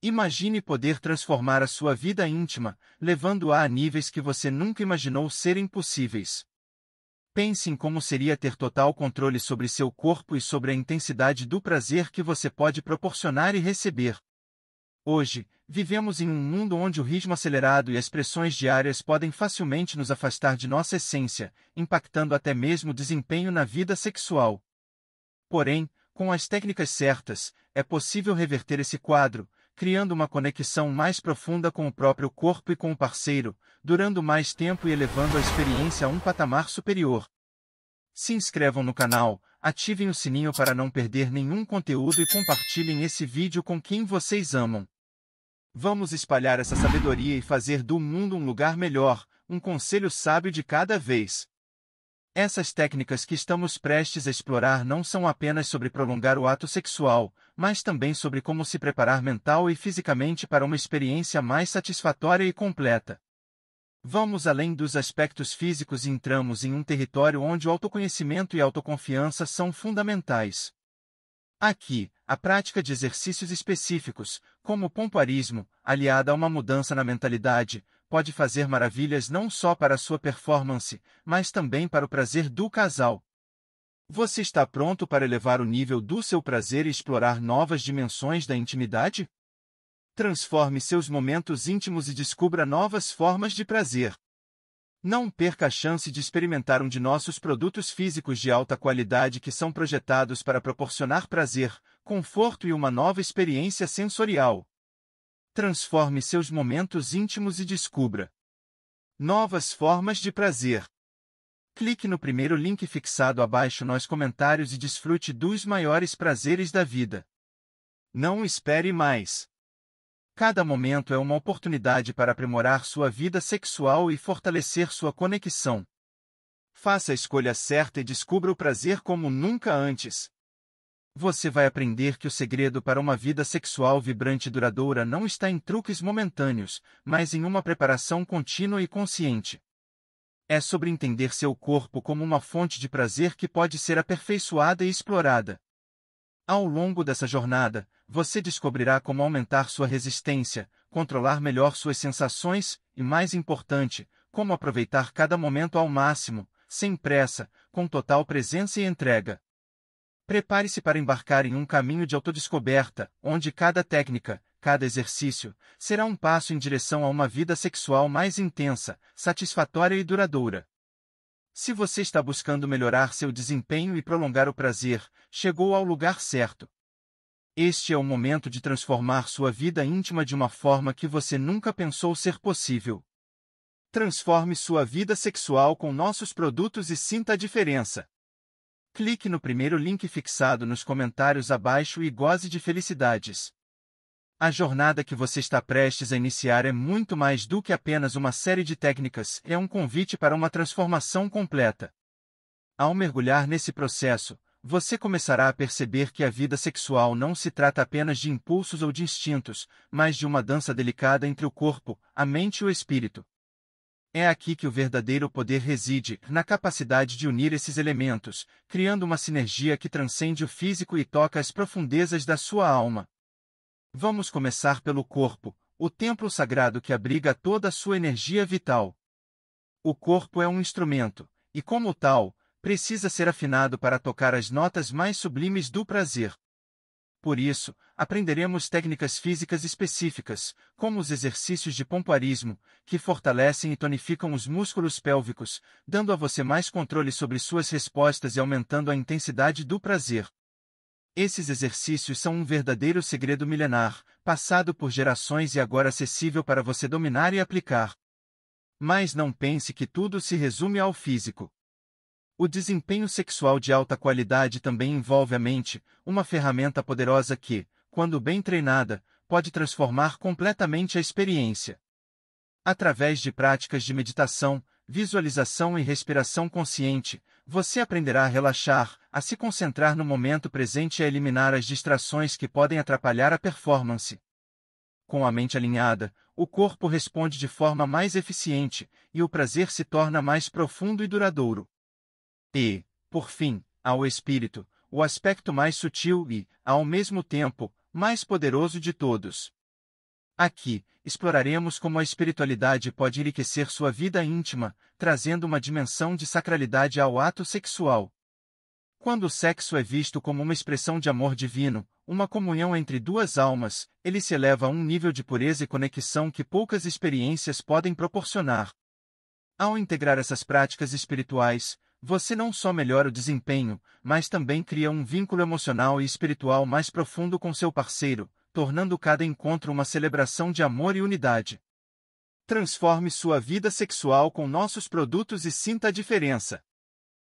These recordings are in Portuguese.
Imagine poder transformar a sua vida íntima, levando-a a níveis que você nunca imaginou serem possíveis. Pense em como seria ter total controle sobre seu corpo e sobre a intensidade do prazer que você pode proporcionar e receber. Hoje, vivemos em um mundo onde o ritmo acelerado e as pressões diárias podem facilmente nos afastar de nossa essência, impactando até mesmo o desempenho na vida sexual. Porém, com as técnicas certas, é possível reverter esse quadro, criando uma conexão mais profunda com o próprio corpo e com o parceiro, durando mais tempo e elevando a experiência a um patamar superior. Se inscrevam no canal, ativem o sininho para não perder nenhum conteúdo e compartilhem esse vídeo com quem vocês amam. Vamos espalhar essa sabedoria e fazer do mundo um lugar melhor, um conselho sábio de cada vez. Essas técnicas que estamos prestes a explorar não são apenas sobre prolongar o ato sexual, mas também sobre como se preparar mental e fisicamente para uma experiência mais satisfatória e completa. Vamos além dos aspectos físicos e entramos em um território onde o autoconhecimento e autoconfiança são fundamentais. Aqui, a prática de exercícios específicos, como o pompoarismo, aliada a uma mudança na mentalidade, pode fazer maravilhas não só para a sua performance, mas também para o prazer do casal. Você está pronto para elevar o nível do seu prazer e explorar novas dimensões da intimidade? Transforme seus momentos íntimos e descubra novas formas de prazer. Não perca a chance de experimentar um de nossos produtos físicos de alta qualidade que são projetados para proporcionar prazer, conforto e uma nova experiência sensorial transforme seus momentos íntimos e descubra novas formas de prazer. Clique no primeiro link fixado abaixo nos comentários e desfrute dos maiores prazeres da vida. Não espere mais. Cada momento é uma oportunidade para aprimorar sua vida sexual e fortalecer sua conexão. Faça a escolha certa e descubra o prazer como nunca antes você vai aprender que o segredo para uma vida sexual vibrante e duradoura não está em truques momentâneos, mas em uma preparação contínua e consciente. É sobre entender seu corpo como uma fonte de prazer que pode ser aperfeiçoada e explorada. Ao longo dessa jornada, você descobrirá como aumentar sua resistência, controlar melhor suas sensações e, mais importante, como aproveitar cada momento ao máximo, sem pressa, com total presença e entrega. Prepare-se para embarcar em um caminho de autodescoberta, onde cada técnica, cada exercício, será um passo em direção a uma vida sexual mais intensa, satisfatória e duradoura. Se você está buscando melhorar seu desempenho e prolongar o prazer, chegou ao lugar certo. Este é o momento de transformar sua vida íntima de uma forma que você nunca pensou ser possível. Transforme sua vida sexual com nossos produtos e sinta a diferença clique no primeiro link fixado nos comentários abaixo e goze de felicidades. A jornada que você está prestes a iniciar é muito mais do que apenas uma série de técnicas, é um convite para uma transformação completa. Ao mergulhar nesse processo, você começará a perceber que a vida sexual não se trata apenas de impulsos ou de instintos, mas de uma dança delicada entre o corpo, a mente e o espírito. É aqui que o verdadeiro poder reside, na capacidade de unir esses elementos, criando uma sinergia que transcende o físico e toca as profundezas da sua alma. Vamos começar pelo corpo, o templo sagrado que abriga toda a sua energia vital. O corpo é um instrumento, e como tal, precisa ser afinado para tocar as notas mais sublimes do prazer. Por isso, aprenderemos técnicas físicas específicas, como os exercícios de pompoarismo, que fortalecem e tonificam os músculos pélvicos, dando a você mais controle sobre suas respostas e aumentando a intensidade do prazer. Esses exercícios são um verdadeiro segredo milenar, passado por gerações e agora acessível para você dominar e aplicar. Mas não pense que tudo se resume ao físico. O desempenho sexual de alta qualidade também envolve a mente, uma ferramenta poderosa que, quando bem treinada, pode transformar completamente a experiência. Através de práticas de meditação, visualização e respiração consciente, você aprenderá a relaxar, a se concentrar no momento presente e a eliminar as distrações que podem atrapalhar a performance. Com a mente alinhada, o corpo responde de forma mais eficiente e o prazer se torna mais profundo e duradouro. E, por fim, ao espírito, o aspecto mais sutil e, ao mesmo tempo, mais poderoso de todos. Aqui, exploraremos como a espiritualidade pode enriquecer sua vida íntima, trazendo uma dimensão de sacralidade ao ato sexual. Quando o sexo é visto como uma expressão de amor divino, uma comunhão entre duas almas, ele se eleva a um nível de pureza e conexão que poucas experiências podem proporcionar. Ao integrar essas práticas espirituais, você não só melhora o desempenho, mas também cria um vínculo emocional e espiritual mais profundo com seu parceiro, tornando cada encontro uma celebração de amor e unidade. Transforme sua vida sexual com nossos produtos e sinta a diferença.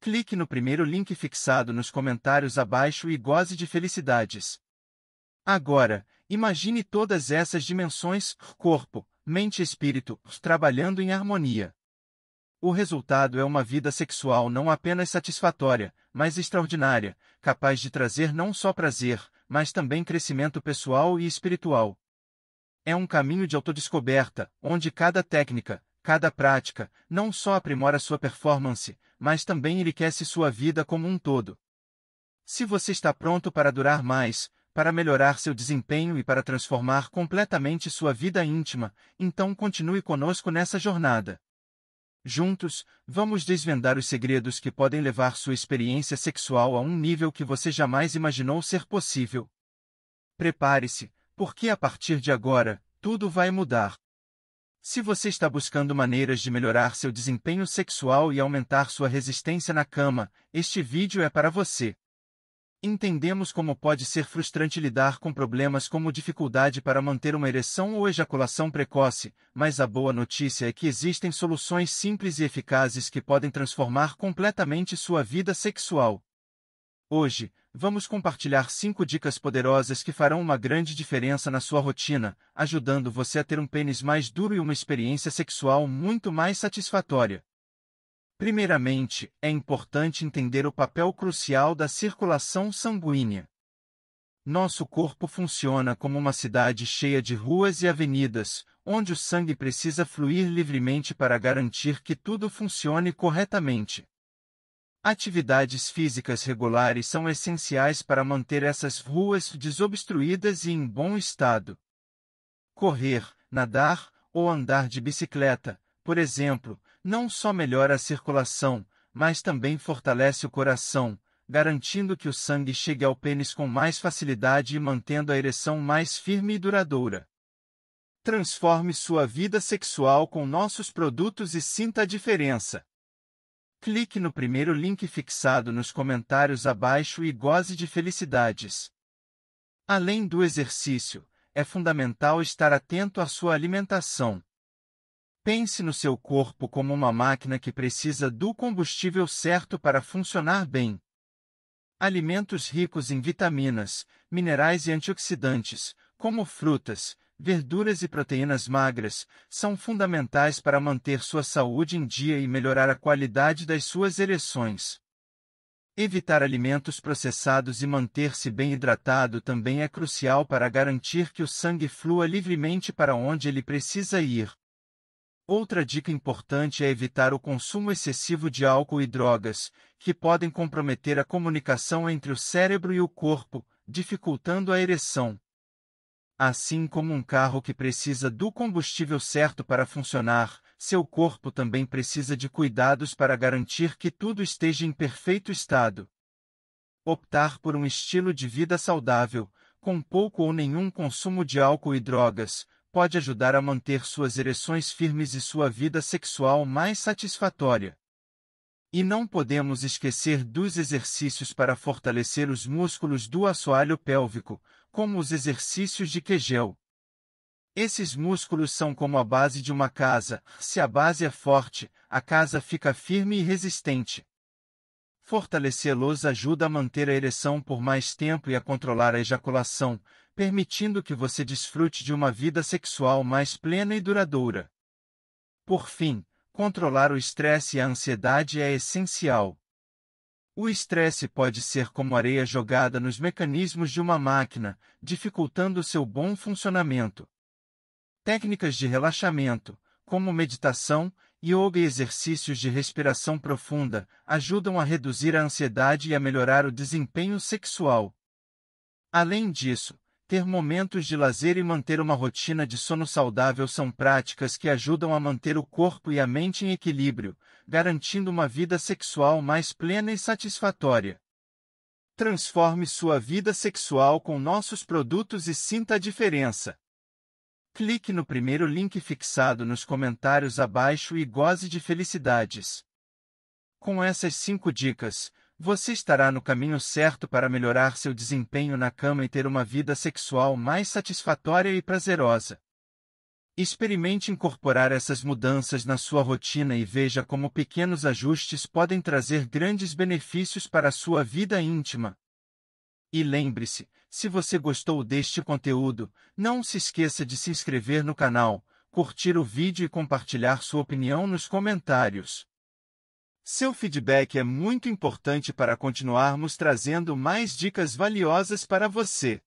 Clique no primeiro link fixado nos comentários abaixo e goze de felicidades. Agora, imagine todas essas dimensões corpo, mente e espírito trabalhando em harmonia. O resultado é uma vida sexual não apenas satisfatória, mas extraordinária, capaz de trazer não só prazer, mas também crescimento pessoal e espiritual. É um caminho de autodescoberta, onde cada técnica, cada prática, não só aprimora sua performance, mas também enriquece sua vida como um todo. Se você está pronto para durar mais, para melhorar seu desempenho e para transformar completamente sua vida íntima, então continue conosco nessa jornada. Juntos, vamos desvendar os segredos que podem levar sua experiência sexual a um nível que você jamais imaginou ser possível. Prepare-se, porque a partir de agora, tudo vai mudar. Se você está buscando maneiras de melhorar seu desempenho sexual e aumentar sua resistência na cama, este vídeo é para você. Entendemos como pode ser frustrante lidar com problemas como dificuldade para manter uma ereção ou ejaculação precoce, mas a boa notícia é que existem soluções simples e eficazes que podem transformar completamente sua vida sexual. Hoje, vamos compartilhar cinco dicas poderosas que farão uma grande diferença na sua rotina, ajudando você a ter um pênis mais duro e uma experiência sexual muito mais satisfatória. Primeiramente, é importante entender o papel crucial da circulação sanguínea. Nosso corpo funciona como uma cidade cheia de ruas e avenidas, onde o sangue precisa fluir livremente para garantir que tudo funcione corretamente. Atividades físicas regulares são essenciais para manter essas ruas desobstruídas e em bom estado. Correr, nadar ou andar de bicicleta, por exemplo, não só melhora a circulação, mas também fortalece o coração, garantindo que o sangue chegue ao pênis com mais facilidade e mantendo a ereção mais firme e duradoura. Transforme sua vida sexual com nossos produtos e sinta a diferença. Clique no primeiro link fixado nos comentários abaixo e goze de felicidades. Além do exercício, é fundamental estar atento à sua alimentação Pense no seu corpo como uma máquina que precisa do combustível certo para funcionar bem. Alimentos ricos em vitaminas, minerais e antioxidantes, como frutas, verduras e proteínas magras, são fundamentais para manter sua saúde em dia e melhorar a qualidade das suas ereções. Evitar alimentos processados e manter-se bem hidratado também é crucial para garantir que o sangue flua livremente para onde ele precisa ir. Outra dica importante é evitar o consumo excessivo de álcool e drogas, que podem comprometer a comunicação entre o cérebro e o corpo, dificultando a ereção. Assim como um carro que precisa do combustível certo para funcionar, seu corpo também precisa de cuidados para garantir que tudo esteja em perfeito estado. Optar por um estilo de vida saudável, com pouco ou nenhum consumo de álcool e drogas, pode ajudar a manter suas ereções firmes e sua vida sexual mais satisfatória. E não podemos esquecer dos exercícios para fortalecer os músculos do assoalho pélvico, como os exercícios de Kegel. Esses músculos são como a base de uma casa, se a base é forte, a casa fica firme e resistente. Fortalecê-los ajuda a manter a ereção por mais tempo e a controlar a ejaculação, permitindo que você desfrute de uma vida sexual mais plena e duradoura. Por fim, controlar o estresse e a ansiedade é essencial. O estresse pode ser como areia jogada nos mecanismos de uma máquina, dificultando seu bom funcionamento. Técnicas de relaxamento, como meditação, yoga e exercícios de respiração profunda, ajudam a reduzir a ansiedade e a melhorar o desempenho sexual. Além disso, ter momentos de lazer e manter uma rotina de sono saudável são práticas que ajudam a manter o corpo e a mente em equilíbrio, garantindo uma vida sexual mais plena e satisfatória. Transforme sua vida sexual com nossos produtos e sinta a diferença. Clique no primeiro link fixado nos comentários abaixo e goze de felicidades. Com essas 5 dicas, você estará no caminho certo para melhorar seu desempenho na cama e ter uma vida sexual mais satisfatória e prazerosa. Experimente incorporar essas mudanças na sua rotina e veja como pequenos ajustes podem trazer grandes benefícios para a sua vida íntima. E lembre-se, se você gostou deste conteúdo, não se esqueça de se inscrever no canal, curtir o vídeo e compartilhar sua opinião nos comentários. Seu feedback é muito importante para continuarmos trazendo mais dicas valiosas para você.